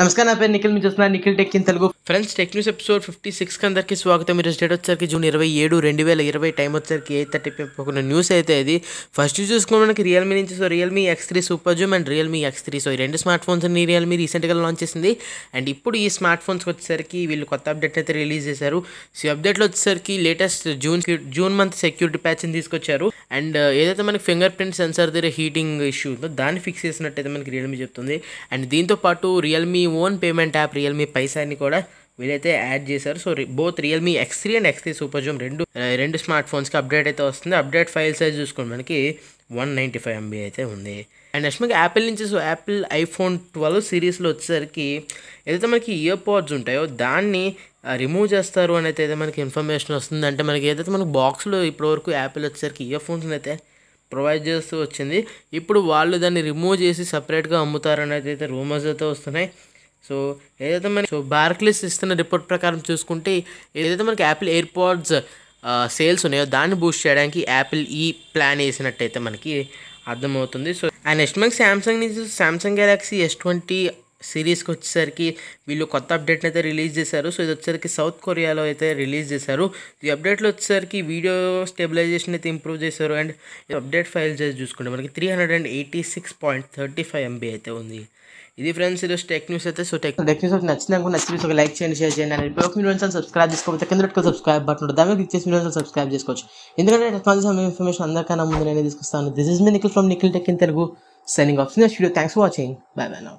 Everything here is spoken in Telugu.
నమస్కారం నా పేరు నిఖిల్ మీ చూస్తున్నా Nikhil tech in Telugu friends tech news episode fifty six అందరికీ స్వాగతం మీరు స్టేట్ వచ్చరికి జూన్ ఇరవై ఏడు రెండు వేల ఇరవై టైం వచ్చరికి ఏ థర్టీ ఒక న్యూస్ అయితే ఇది ఫస్ట్ చూసుకున్న మనకి రియల్మీ నుంచి so Realme X three super zoom and Realme X three so ఈ రెండు స్మార్ట్ ఫోన్స్ అని రియల్మీ రీసెంట్గా లాంచ్ చేసింది అండ్ ఇప్పుడు ఈ స్మార్ట్ ఫోన్స్కి వచ్చేసరికి వీళ్ళు కొత్త అప్డేట్ అయితే రిలీజ్ చేశారు సో అప్డేట్లో వచ్చేసరికి latest June June month security ప్యాచ్ని తీసుకొచ్చారు అండ్ uh, ఏదైతే మనకి ఫింగర్ ప్రింట్ సెన్సార్ దగ్గర హీటింగ్ ఇష్యూ ఉందో దాన్ని ఫిక్స్ చేసినట్టయితే మనకి రియల్మీ చెప్తుంది అండ్ దీంతో పాటు Realme own payment app Realme పైసాని కూడా వీళ్ళైతే యాడ్ చేశారు so both Realme X three and X three super zoom రెండు రెండు స్మార్ట్ ఫోన్స్కి అప్డేట్ అయితే వస్తుంది అప్డేట్ ఫైల్ సైజ్ చూసుకోండి మనకి వన్ నైంటీ ఫైవ్ ఎంబీ అయితే ఉంది అండ్ నెక్స్ట్ మనకి యాపిల్ నుంచి సో యాపిల్ ఐఫోన్ ట్వెల్వ్ సిరీస్లో వచ్చేసరికి ఏదైతే మనకి ఇయర్ పాడ్స్ ఉంటాయో దాన్ని రిమూవ్ చేస్తారు అని అయితే మనకి ఇన్ఫర్మేషన్ వస్తుంది అంటే మనకి ఏదైతే మనకి బాక్స్లో ఇప్పటివరకు యాపిల్ వచ్చేసరికి ఇయర్ ఫోన్స్ అయితే ప్రొవైడ్ చేస్తూ వచ్చింది ఇప్పుడు వాళ్ళు దాన్ని రిమూవ్ చేసి సపరేట్గా అమ్ముతారని అయితే రూమర్స్ అయితే వస్తున్నాయి సో ఏదైతే మనకి సో బార్క్లీస్ ఇస్తున్న రిపోర్ట్ ప్రకారం చూసుకుంటే ఏదైతే మనకి యాపిల్ ఎయిర్పాడ్స్ సేల్స్ ఉన్నాయో దాన్ని బూస్ట్ చేయడానికి యాపిల్ ఈ ప్లాన్ వేసినట్టయితే మనకి అర్థమవుతుంది సో అండ్ నెక్స్ట్ మనకి శాంసంగ్ నుంచి శాంసంగ్ గెలాక్సీ ఎస్ ట్వంటీ సిరీస్కి వచ్చేసరికి వీళ్ళు కొత్త అప్డేట్ని అయితే రిలీజ్ చేశారు సో ఇది వచ్చేసరికి సౌత్ కొరియాలో అయితే రిలీజ్ చేశారు ఈ అప్డేట్లో వచ్చేసరికి వీడియో స్టెబిలైజేషన్ అయితే ఇంప్రూవ్ చేశారు అండ్ అప్డేట్ ఫైల్ చేసి చూసుకుంటే మనకి three hundred and eighty six point thirty five MB అయితే ఉంది ఇది ఫ్రెండ్స్ ఈరోజు టెక్ న్యూస్ అయితే సో టెక్ టెక్ న్యూస్ నచ్చిన నచ్చిన ఒక లైక్ చేయండి షేర్ చేయండి అండ్ ఇప్పుడు మీరు సబ్స్క్రైబ్ చేసుకోవచ్చు కింద పెట్టుకో సబ్స్క్రైబ్ బటన్ ఉంటుంది దాన్ని క్లిక్ చేసి మీరు సబ్స్క్రైబ్ చేసుకోవచ్చు ఎందుకంటే టెక్నాలజీ ఇన్ఫర్మేషన్ అందరికన్నా ముందు నేను తీసుకొస్తాను this is me Nikhil from Nikhil tech in Telugu signing off next video thanks for watching for watching. నా